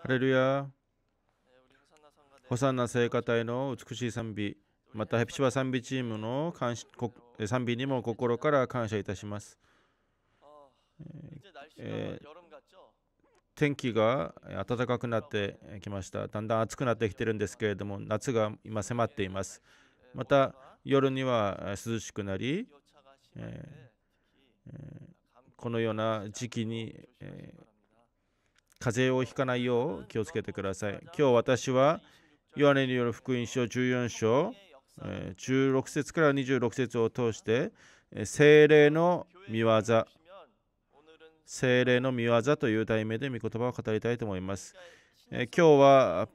ハレルヤホサンナ聖歌隊の美しい賛美またヘプシバ賛美チームの賛美にも心から感謝いたします、えー、天気が暖かくなってきましただんだん暑くなってきてるんですけれども夏が今迫っていますまた夜には涼しくなり、えー、このような時期に、えー風邪をひかないよう気をつけてください。今日私はヨハネによる福音書14章、え16節から26節を通して精霊の見業精霊の見業という題名で御言葉を語りたいと思います。え今日は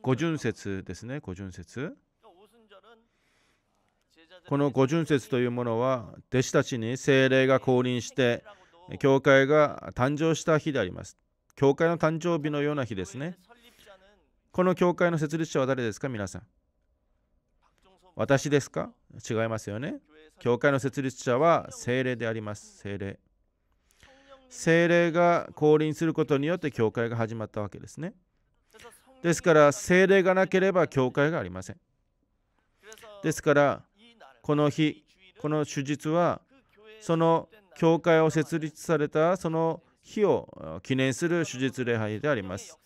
五巡節ですね、五巡節。この五巡節というものは弟子たちに精霊が降臨して教会が誕生した日であります。教会の誕生日のような日ですね。この教会の設立者は誰ですか、皆さん。私ですか違いますよね。教会の設立者は精霊であります。精霊。精霊が降臨することによって教会が始まったわけですね。ですから精霊がなければ教会がありません。ですからこの日、この手術はその教会を設立されたその日を記念する手術礼拝であります。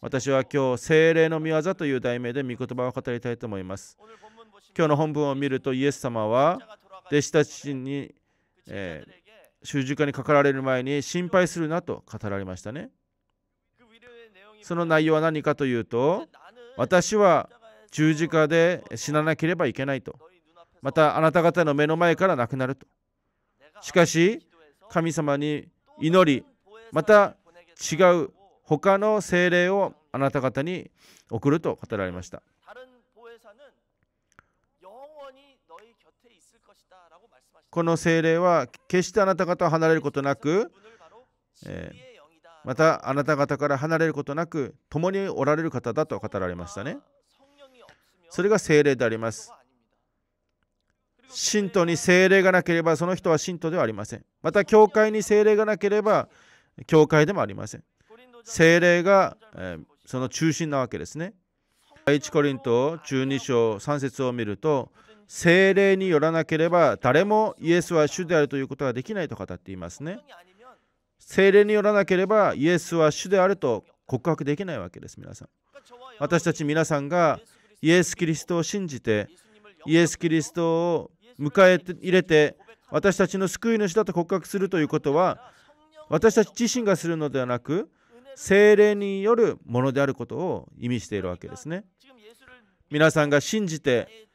私は今日、精霊の御業という題名で御言葉を語りたいと思います。今日の本文を見ると、イエス様は弟子たちに、えー、十字化にかかられる前に心配するなと語られましたね。その内容は何かというと、私は十字架で死ななければいけないと。またあなた方の目の前から亡くなると。しかし神様に祈りまた違う他の精霊をあなた方に送ると語られましたこの精霊は決してあなた方を離れることなく、えー、またあなた方から離れることなく共におられる方だと語られましたねそれが精霊であります信徒に精霊がなければその人は信徒ではありません。また教会に精霊がなければ教会でもありません。精霊が、えー、その中心なわけですね。第1コリント12章3節を見ると精霊によらなければ誰もイエスは主であるということはできないと語っていますね。精霊によらなければイエスは主であると告白できないわけです皆さん。私たち皆さんがイエス・キリストを信じてイエス・キリストを迎え入れて私たちの救い主だと告白するということは私たち自身がするのではなく精霊によるものであることを意味しているわけですね皆さんが信じて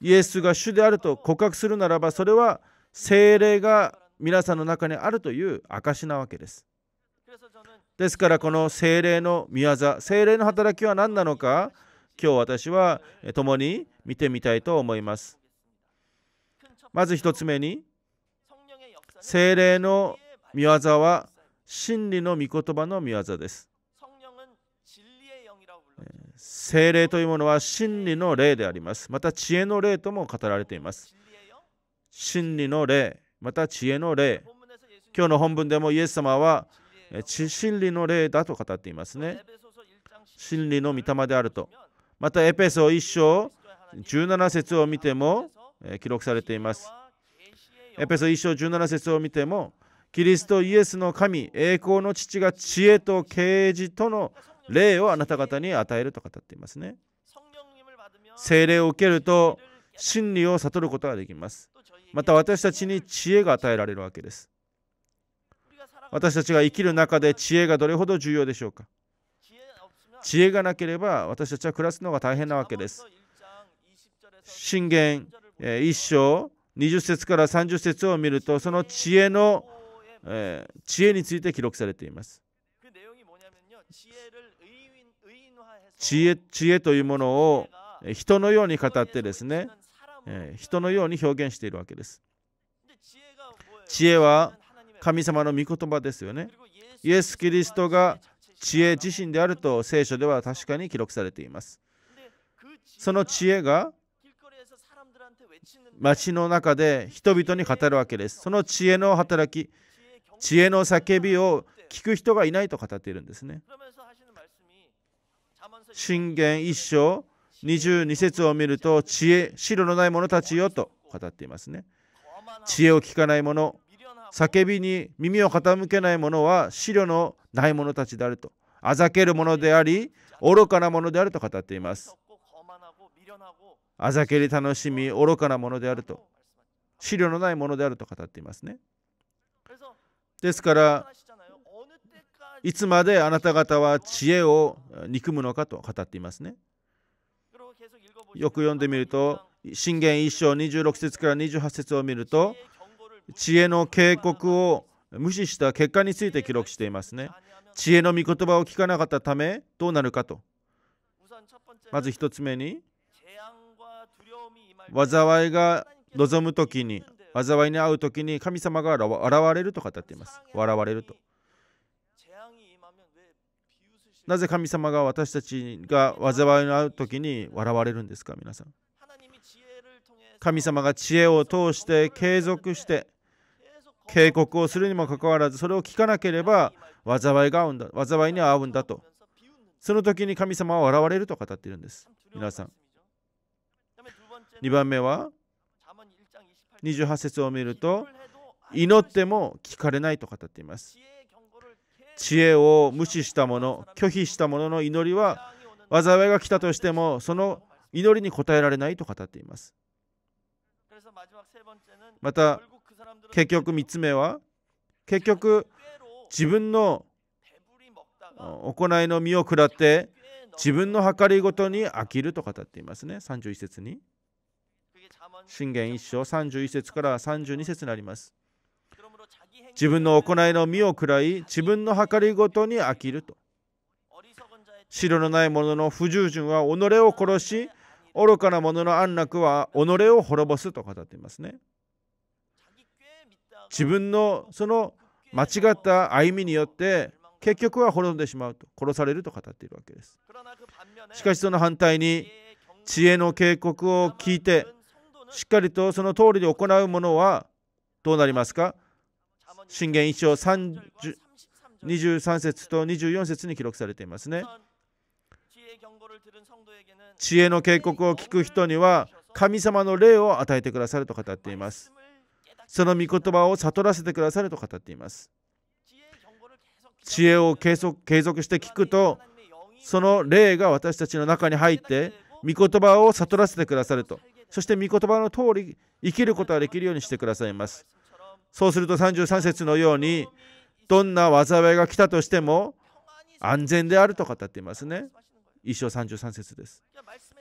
イエスが主であると告白するならばそれは精霊が皆さんの中にあるという証なわけですですからこの精霊の御業精霊の働きは何なのか今日私は共に見てみたいと思いますまず1つ目に精霊の御業は真理の御言葉の御業です。精霊というものは真理の霊であります。また知恵の霊とも語られています。真理の霊、また知恵の霊。今日の本文でもイエス様は真理の霊だと語っていますね。真理の御霊であると。またエペソ1章17節を見ても記録されています。エペソ1章17節を見ても、キリストイエスの神、栄光の父が知恵と啓示との霊をあなた方に与えると語っていますね。聖霊を受けると真理を悟ることができます。また私たちに知恵が与えられるわけです。私たちが生きる中で知恵がどれほど重要でしょうか知恵がなければ私たちは暮らすのが大変なわけです。信玄一章20節から30節を見るとその知恵の、え知恵について記録されています。知恵知恵というものを人のように語ってですね、え人のように表現しているわけです。知恵は神様の御言葉ですよね。イエス・キリストが知恵自身であると聖書では確かに記録されています。その知恵が街の中で人々に語るわけです。その知恵の働き、知恵の叫びを聞く人がいないと語っているんですね。信玄一章22節を見ると、知恵、白のない者たちよと語っていますね。知恵を聞かない者、叫びに耳を傾けない者は白のない者たちであると、あざける者であり、愚かな者であると語っています。あざけり楽しみ愚かなものであると資料のないものであると語っていますねですからいつまであなた方は知恵を憎むのかと語っていますねよく読んでみると信玄一章26節から28節を見ると知恵の警告を無視した結果について記録していますね知恵の御言葉を聞かなかったためどうなるかとまず1つ目に災いが望む時に災いに遭う時に神様が現れると語っています笑われるとなぜ神様が私たちが災いのあう時に笑われるんですか皆さん神様が知恵を通して継続して警告をするにもかかわらずそれを聞かなければ災いが合うんだ災いに会うんだとその時に神様は笑われると語っているんです皆さん2番目は28節を見ると祈っても聞かれないと語っています知恵を無視した者拒否した者の祈りは災いが来たとしてもその祈りに応えられないと語っていますまた結局3つ目は結局自分の行いの身を食らって自分の計りごとに飽きると語っていますね31節に信玄一章31節から32節になります。自分の行いの身を喰らい、自分の計りごとに飽きると。城のない者の不従順は己を殺し、愚かな者の安楽は己を滅ぼすと語っていますね。自分のその間違った歩みによって結局は滅んでしまうと殺されると語っているわけです。しかしその反対に知恵の警告を聞いてしっかりとその通りで行うものはどうなりますか信玄一章23節と24節に記録されていますね。知恵の警告を聞く人には神様の霊を与えてくださると語っています。その御言葉を悟らせてくださると語っています。知恵を継続継続して聞くとその霊が私たちの中に入って御言葉を悟らせてくださるとそして御言葉の通り生きることができるようにしてくださいます。そうすると33節のように、どんな災いが来たとしても安全であると語っていますね。一章33節です。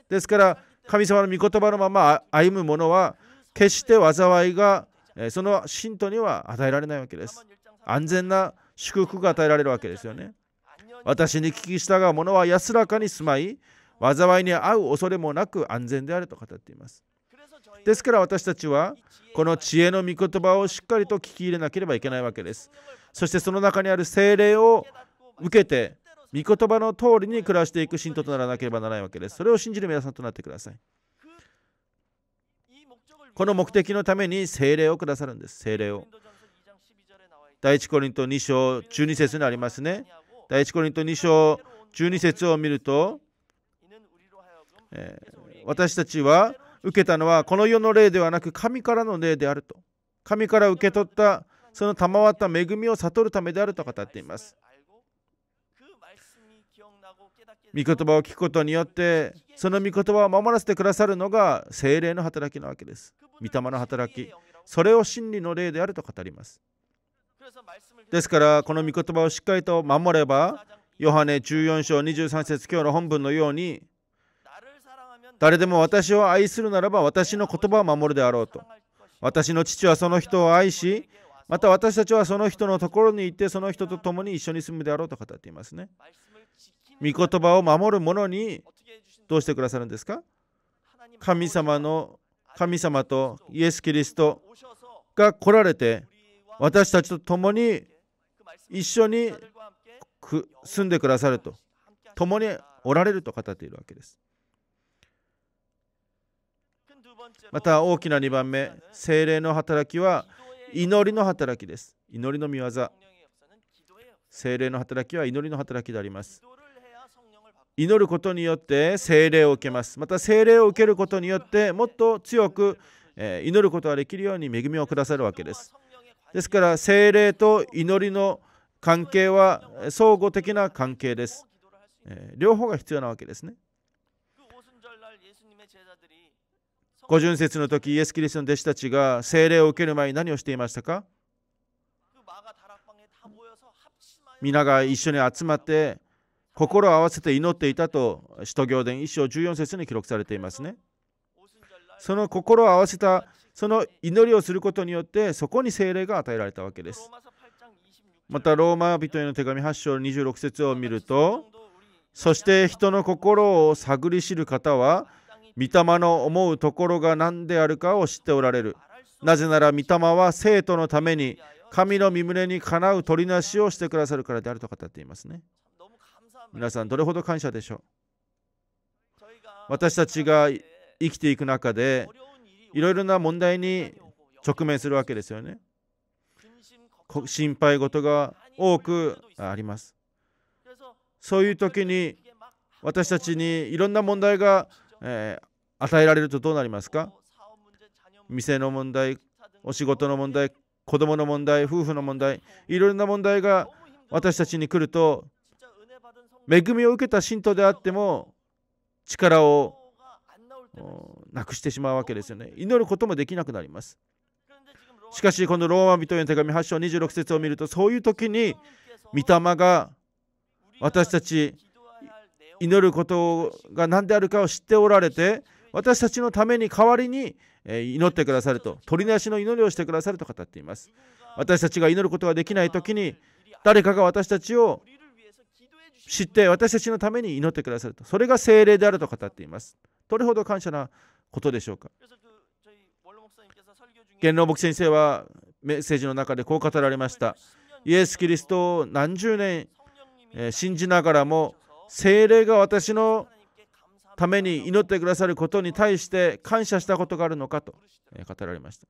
ですから、神様の御言葉のまま歩む者は、決して災いがその信徒には与えられないわけです。安全な祝福が与えられるわけですよね。私に聞き従う者は安らかに住まい、災いに遭う恐れもなく安全であると語っています。ですから私たちはこの知恵の御言葉をしっかりと聞き入れなければいけないわけです。そしてその中にある精霊を受けて御言葉の通りに暮らしていく信徒とならなければならないわけです。それを信じる皆さんとなってください。この目的のために精霊をくださるんです。精霊を。第一コリント2章12節にありますね。第一コリント2章12節を見るとえ私たちは受けたのはこの世の霊ではなく神からの霊であると神から受け取ったその賜った恵みを悟るためであると語っています御言葉を聞くことによってその御言葉を守らせてくださるのが精霊の働きなわけです御霊の働きそれを真理の霊であると語りますですからこの御言葉をしっかりと守ればヨハネ14章23節今日の本文のように誰でも私を愛するならば私の言葉を守るであろうと。私の父はその人を愛し、また私たちはその人のところに行ってその人と共に一緒に住むであろうと語っていますね。御言葉を守る者にどうしてくださるんですか神様の神様とイエス・キリストが来られて私たちと共に一緒に住んでくださると共におられると語っているわけです。また大きな2番目精霊の働きは祈りの働きです祈りの見業精霊の働きは祈りの働きであります祈ることによって精霊を受けますまた精霊を受けることによってもっと強く祈ることができるように恵みをくださるわけですですから精霊と祈りの関係は相互的な関係です両方が必要なわけですね五巡節の時、イエス・キリストの弟子たちが聖霊を受ける前に何をしていましたか皆が一緒に集まって心を合わせて祈っていたと使徒行伝1章14節に記録されていますね。その心を合わせたその祈りをすることによってそこに聖霊が与えられたわけです。またローマ人への手紙8章26節を見るとそして人の心を探り知る方は御霊の思うところが何であるかを知っておられる。なぜなら御霊は生徒のために神の身胸にかなう取りなしをしてくださるからであると語っていますね。皆さん、どれほど感謝でしょう私たちが生きていく中で、いろいろな問題に直面するわけですよね。心配事が多くあります。そういう時に、私たちにいろんな問題が、与えられるとどうなりますか店の問題、お仕事の問題、子供の問題、夫婦の問題、いろんな問題が私たちに来ると、恵みを受けた信徒であっても力をなくしてしまうわけですよね。祈ることもできなくなります。しかし、このローマ人への手紙8章26節を見ると、そういう時に御霊が私たち祈ることが何であるかを知っておられて私たちのために代わりに祈ってくださると取りなしの祈りをしてくださると語っています私たちが祈ることができない時に誰かが私たちを知って私たちのために祈ってくださるとそれが精霊であると語っていますどれほど感謝なことでしょうか元老牧先生はメッセージの中でこう語られましたイエス・キリストを何十年信じながらも精霊が私のために祈ってくださることに対して感謝したことがあるのかと語られました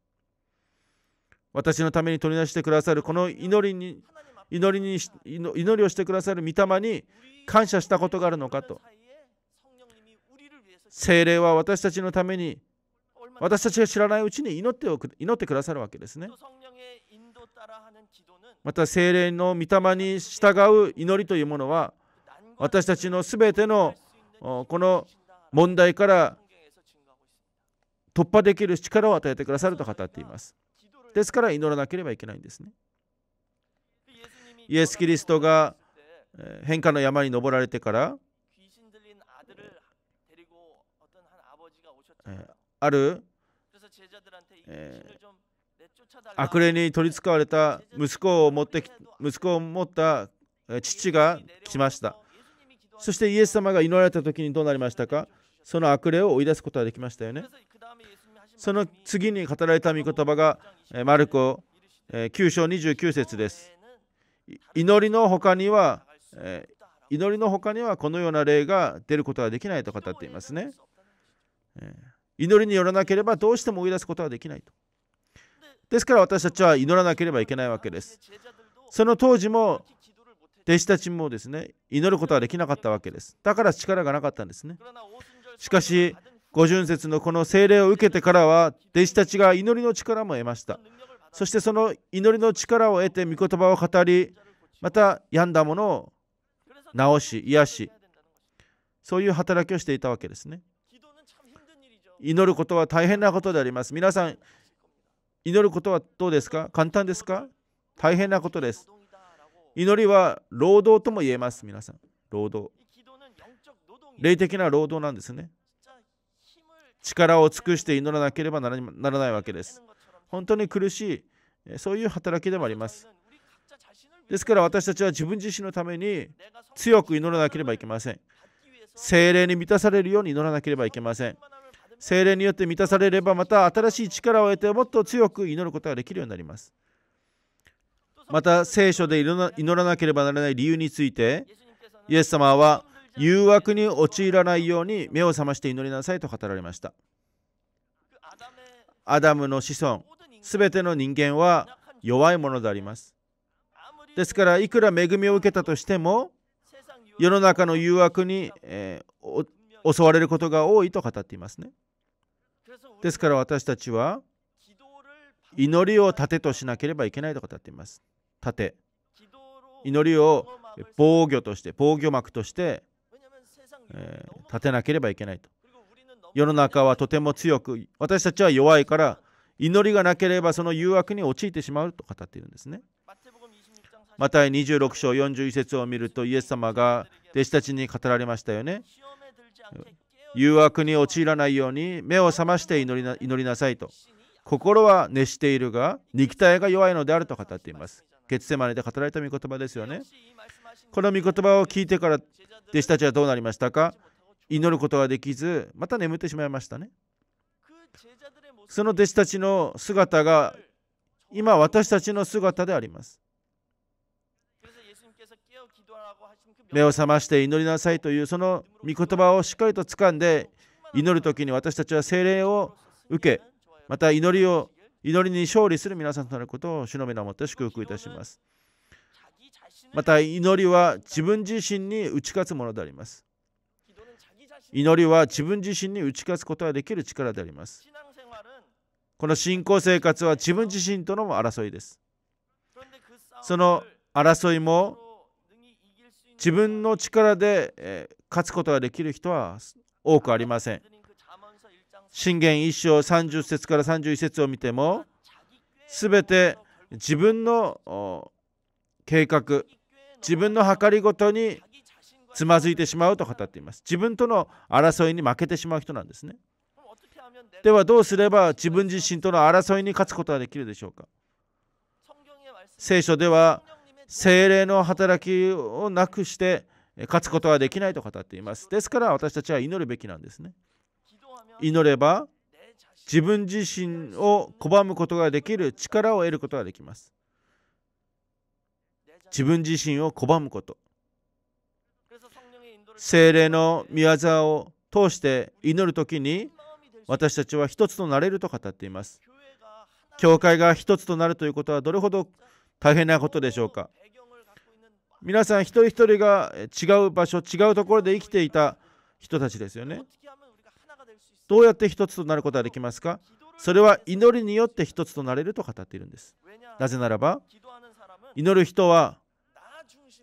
私のために取り出してくださるこの祈りに祈りに祈りをしてくださる御霊に感謝したことがあるのかと精霊は私たちのために私たちが知らないうちに祈っておく祈ってくださるわけですねまた精霊の御霊に従う祈りというものは私たちのすべてのこの問題から突破できる力を与えてくださると語っています。ですから祈らなければいけないんですね。イエス・キリストが変化の山に登られてからある悪霊に取りつかわれた息子を持って息子を持った父が来ましたそしてイエス様が祈られた時にどうなりましたかその悪霊を追い出すことができましたよね。その次に語られた御言葉が、マルコ9章29節です。祈りの他には、祈りの他にはこのような霊が出ることはできないと語っていますね。祈りによらなければどうしても追い出すことはできないと。ですから私たちは祈らなければいけないわけです。その当時も弟子たちもですね、祈ることはできなかったわけです。だから力がなかったんですね。しかし、五巡節のこの聖霊を受けてからは、弟子たちが祈りの力も得ました。そしてその祈りの力を得て、御言葉を語り、また病んだものを治し、癒し、そういう働きをしていたわけですね。祈ることは大変なことであります。皆さん、祈ることはどうですか簡単ですか大変なことです。祈りは労働とも言えます、皆さん。労働。霊的な労働なんですね。力を尽くして祈らなければならないわけです。本当に苦しい、そういう働きでもあります。ですから私たちは自分自身のために強く祈らなければいけません。精霊に満たされるように祈らなければいけません。精霊によって満たされればまた新しい力を得てもっと強く祈ることができるようになります。また聖書で祈らなければならない理由についてイエス様は誘惑に陥らないように目を覚まして祈りなさいと語られましたアダムの子孫すべての人間は弱いものでありますですからいくら恵みを受けたとしても世の中の誘惑に、えー、襲われることが多いと語っていますねですから私たちは祈りを盾としなければいけないと語っています盾祈りを防御として防御幕としてえー、立てなければいけないと。世の中はとても強く、私たちは弱いから、祈りがなければその誘惑に陥ってしまうと語っているんですね。また26章41節を見ると、イエス様が弟子たちに語られましたよね。誘惑に陥らないように目を覚まして祈りな祈りなさいと。心は熱しているが、肉体が弱いのであると語っています。月世までで語られた御言葉ですよね。この御言葉を聞いてから弟子たちはどうなりましたか祈ることができずまた眠ってしまいましたねその弟子たちの姿が今私たちの姿であります目を覚まして祈りなさいというその御言葉をしっかりと掴んで祈る時に私たちは精霊を受けまた祈りを祈りに勝利する皆さんとなることを主の皆をもって祝福いたします。また祈りは自分自身に打ち勝つものであります。祈りは自分自身に打ち勝つことができる力であります。この信仰生活は自分自身との争いです。その争いも自分の力で勝つことができる人は多くありません。信玄一章30節から31節を見ても、すべて自分の計画、自分の計りごとにつまずいてしまうと語っています自分との争いに負けてしまう人なんですねではどうすれば自分自身との争いに勝つことができるでしょうか聖書では精霊の働きをなくして勝つことはできないと語っていますですから私たちは祈るべきなんですね祈れば自分自身を拒むことができる力を得ることができます自分自身を拒むこと精霊の御業を通して祈る時に私たちは一つとなれると語っています教会が一つとなるということはどれほど大変なことでしょうか皆さん一人一人が違う場所違うところで生きていた人たちですよねどうやって一つとなることができますかそれは祈りによって一つとなれると語っているんですなぜならば祈る人は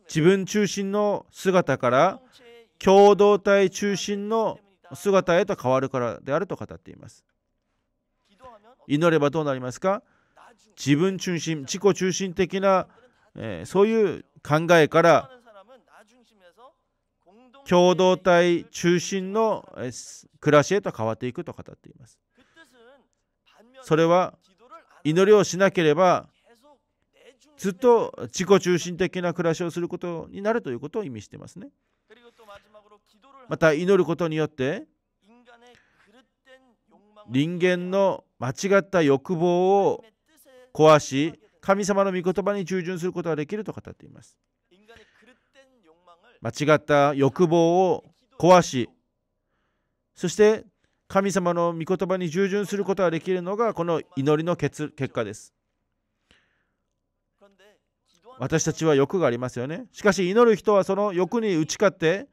自分中心の姿から共同体中心の姿へと変わるからであると語っています祈ればどうなりますか自分中心自己中心的な、えー、そういう考えから共同体中心の暮らしへと変わっていくと語っていますそれは祈りをしなければずっと自己中心的な暮らしをすることになるということを意味してますね。また祈ることによって人間の間違った欲望を壊し神様の御言葉に従順することができると語っています。間違った欲望を壊しそして神様の御言葉に従順することができるのがこの祈りの結果です。私たちは欲がありますよねしかし祈る人はその欲に打ち勝って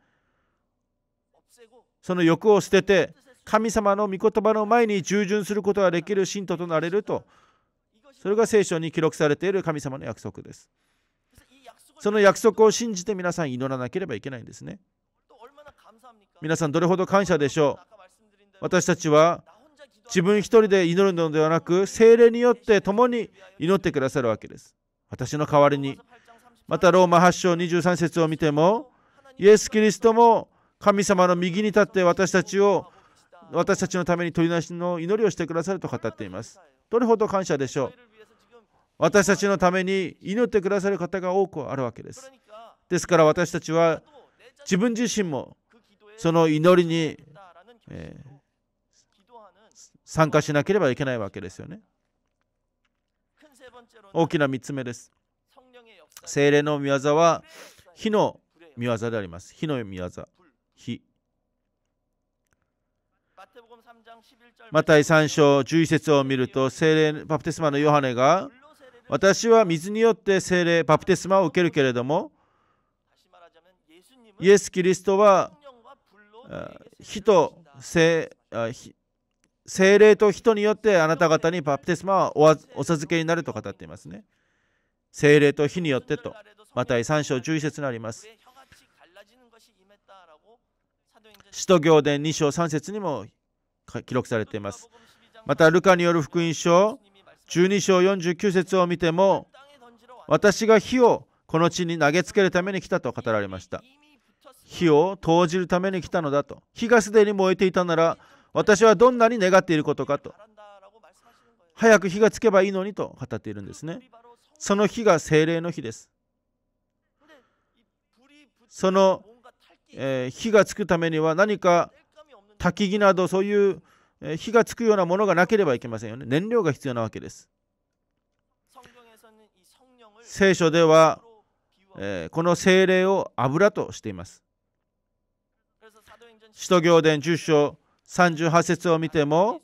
その欲を捨てて神様の御言葉の前に従順することができる信徒となれるとそれが聖書に記録されている神様の約束ですその約束を信じて皆さん祈らなければいけないんですね皆さんどれほど感謝でしょう私たちは自分一人で祈るのではなく精霊によって共に祈ってくださるわけです私の代わりにまたローマ8章23節を見てもイエス・キリストも神様の右に立って私たちを私たちのために取りなしの祈りをしてくださると語っていますどれほど感謝でしょう私たちのために祈ってくださる方が多くあるわけですですから私たちは自分自身もその祈りに、えー、参加しなければいけないわけですよね大きな3つ目です精霊の御業は火の御業であります火の御業火マタ3章11節を見ると精霊バプテスマのヨハネが私は水によって精霊バプテスマを受けるけれどもイエス・キリストは火と精精霊と人によってあなた方にバプテスマはお授けになると語っていますね。精霊と火によってと、また3章11節にあります。使徒行伝2章3節にも記録されています。また、ルカによる福音書12章49節を見ても、私が火をこの地に投げつけるために来たと語られました。火を投じるために来たのだと。火がすでに燃えていたなら、私はどんなに願っていることかと早く火がつけばいいのにと語っているんですねその日が精霊の日ですその、えー、火がつくためには何か焚き木などそういう火がつくようなものがなければいけませんよね燃料が必要なわけです聖書では、えー、この精霊を油としています使徒行伝10章38節を見ても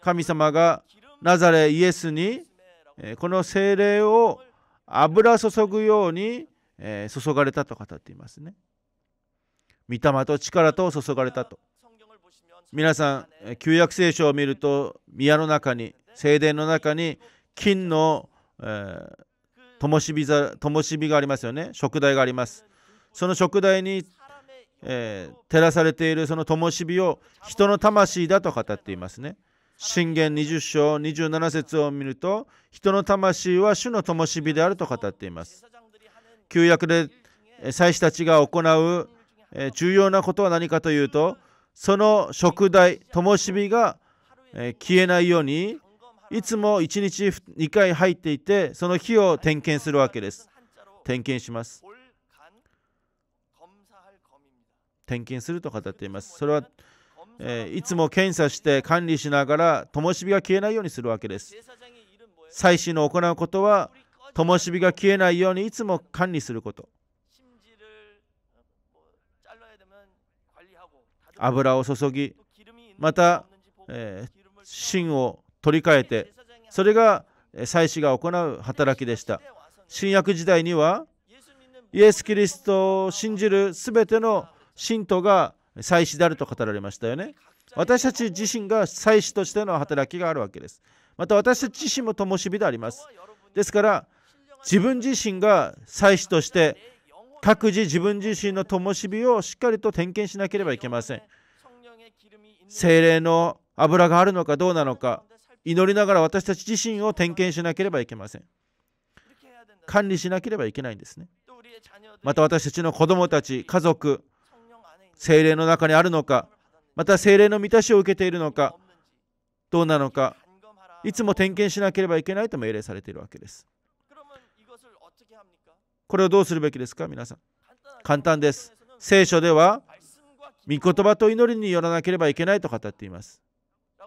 神様がナザレイエスにこの精霊を油注ぐように注がれたと語っていますね。御霊と力と注がれたと。皆さん、旧約聖書を見ると、宮の中に、聖殿の中に、金の、えー、灯火がありますよね。食台があります。その食台にえー、照らされているその灯火を人の魂だと語っていますね。信玄20章27節を見ると人の魂は主の灯火であると語っています。旧約で祭司たちが行う重要なことは何かというとその食台灯火が消えないようにいつも1日2回入っていてその火を点検するわけです。点検します。点検すると語っていますそれは、えー、いつも検査して管理しながら灯火が消えないようにするわけです祭祀の行うことは灯火が消えないようにいつも管理すること油を注ぎまた、えー、芯を取り替えてそれが祭祀が行う働きでした新約時代にはイエス・キリストを信じるすべての信徒が祭祀であると語られましたよね。私たち自身が祭司としての働きがあるわけです。また私たち自身も灯火であります。ですから自分自身が祭司として各自自分自身の灯火をしっかりと点検しなければいけません。精霊の油があるのかどうなのか祈りながら私たち自身を点検しなければいけません。管理しなければいけないんですね。また私たちの子供たち、家族、精霊の中にあるのか、また精霊の満たしを受けているのか、どうなのか、いつも点検しなければいけないと命令されているわけです。これをどうするべきですか、皆さん。簡単です。聖書では、御言葉と祈りによらなければいけないと語っています。御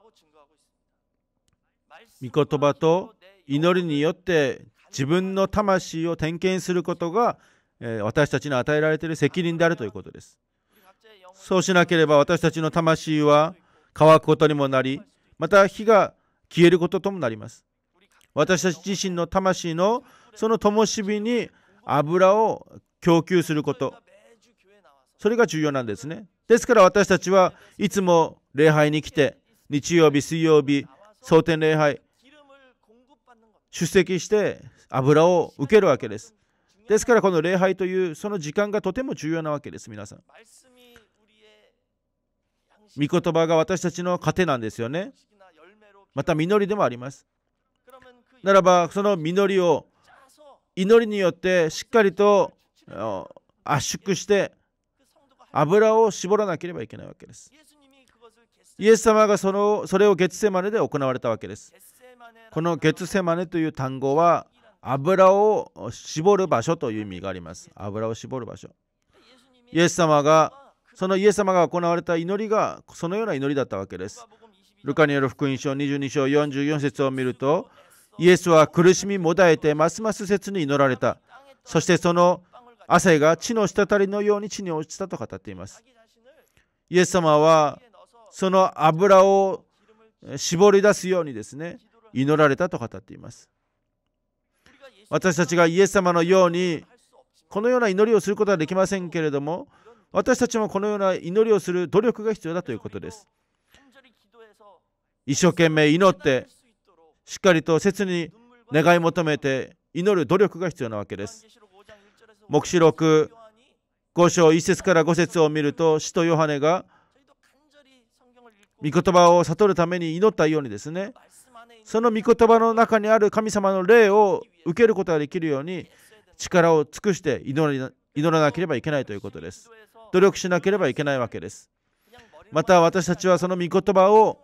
言葉と祈りによって自分の魂を点検することが、え私たちに与えられている責任であるということです。そうしなければ私たちの魂は乾くことにもなり、また火が消えることともなります。私たち自身の魂のその灯火に油を供給すること、それが重要なんですね。ですから私たちはいつも礼拝に来て、日曜日、水曜日、蒼天礼拝、出席して油を受けるわけです。ですからこの礼拝というその時間がとても重要なわけです、皆さん。御言葉が私たちの糧なんですよね。また実りでもあります。ならばその実りを祈りによってしっかりと圧縮して油を絞らなければいけないわけです。イエス様がそのそれを月セマネで行われたわけです。この月セマネという単語は油を絞る場所という意味があります。油を絞る場所。イエス様がそのイエス様が行われた祈りがそのような祈りだったわけです。ルカによる福音書22章44節を見ると、イエスは苦しみもだえてますます切に祈られた。そしてその汗が地の滴りのように地に落ちたと語っています。イエス様はその油を絞り出すようにですね、祈られたと語っています。私たちがイエス様のようにこのような祈りをすることはできませんけれども、私たちもこのような祈りをする努力が必要だということです一生懸命祈ってしっかりと切に願い求めて祈る努力が必要なわけです黙示録5章1節から5節を見ると使徒ヨハネが御言葉を悟るために祈ったようにですねその御言葉の中にある神様の霊を受けることができるように力を尽くして祈らなければいけないということです。努力しなければいけないわけです。また私たちはその御言葉を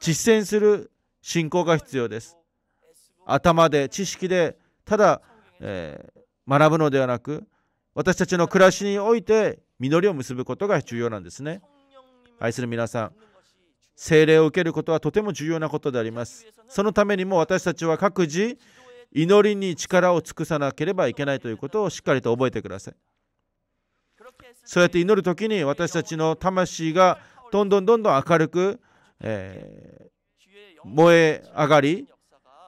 実践する信仰が必要です。頭で知識でただ、えー、学ぶのではなく私たちの暮らしにおいて実りを結ぶことが重要なんですね。愛する皆さん、聖霊を受けることはとても重要なことであります。そのためにも私たちは各自祈りに力を尽くさなければいけないということをしっかりと覚えてください。そうやって祈る時に私たちの魂がどんどんどんどん明るく、えー、燃え上がり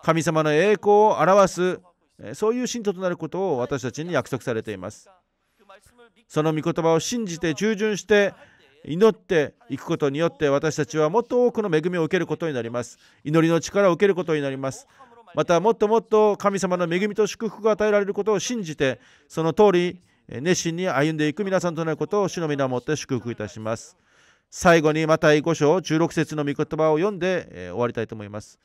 神様の栄光を表すそういう信徒となることを私たちに約束されていますその御言葉を信じて従順して祈っていくことによって私たちはもっと多くの恵みを受けることになります祈りの力を受けることになりますまたもっともっと神様の恵みと祝福が与えられることを信じてその通り熱心に歩んでいく皆さんとなることを主の皆をもって祝福いたします。最後にマタイ5章16節の御言葉を読んで、え終わりたいと思います。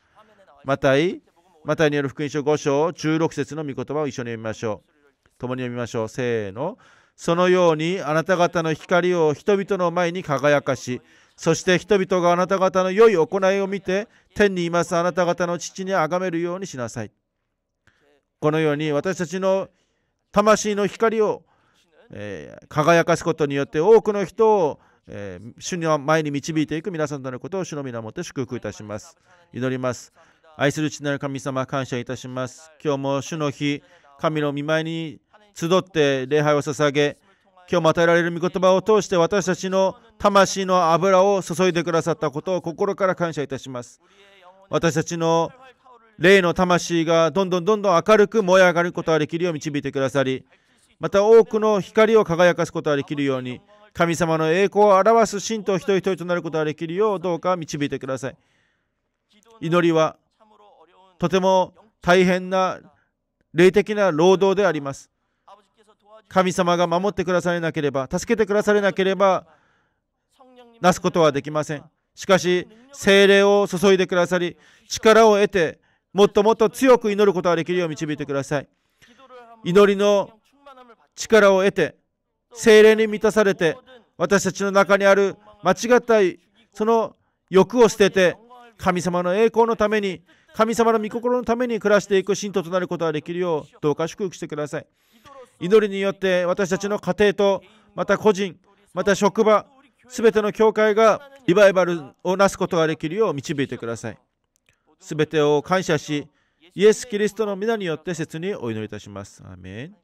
マタイ、マタイによる福音書5章16節の御言葉を一緒に読みましょう。共に読みましょう。せーの。そのようにあなた方の光を人々の前に輝かし、そして人々があなた方の良い行いを見て、天にいますあなた方の父に崇めるようにしなさい。このように私たちの魂の光をえー、輝かすことによって多くの人を、えー、主の前に導いていく皆さんとのことを主の皆をもって祝福いたします。祈ります。愛する父なる神様、感謝いたします。今日も主の日、神の御前に集って礼拝を捧げ、今日も与えられる御言葉を通して私たちの魂の油を注いでくださったことを心から感謝いたします。私たちの霊の魂がどんどんどんどん明るく燃え上がることができるよう導いてくださり、また多くの光を輝かすことができるように神様の栄光を表す信徒一人一人となることができるようどうか導いてください祈りはとても大変な霊的な労働であります神様が守ってくだされなければ助けてくだされなければなすことはできませんしかし精霊を注いでくださり力を得てもっともっと強く祈ることができるよう導いてください祈りの力を得て精霊に満たされて私たちの中にある間違ったいその欲を捨てて神様の栄光のために神様の御心のために暮らしていく信徒となることができるようどうか祝福してください祈りによって私たちの家庭とまた個人また職場すべての教会がリバイバルをなすことができるよう導いてくださいすべてを感謝しイエス・キリストの皆によって切にお祈りいたしますアメン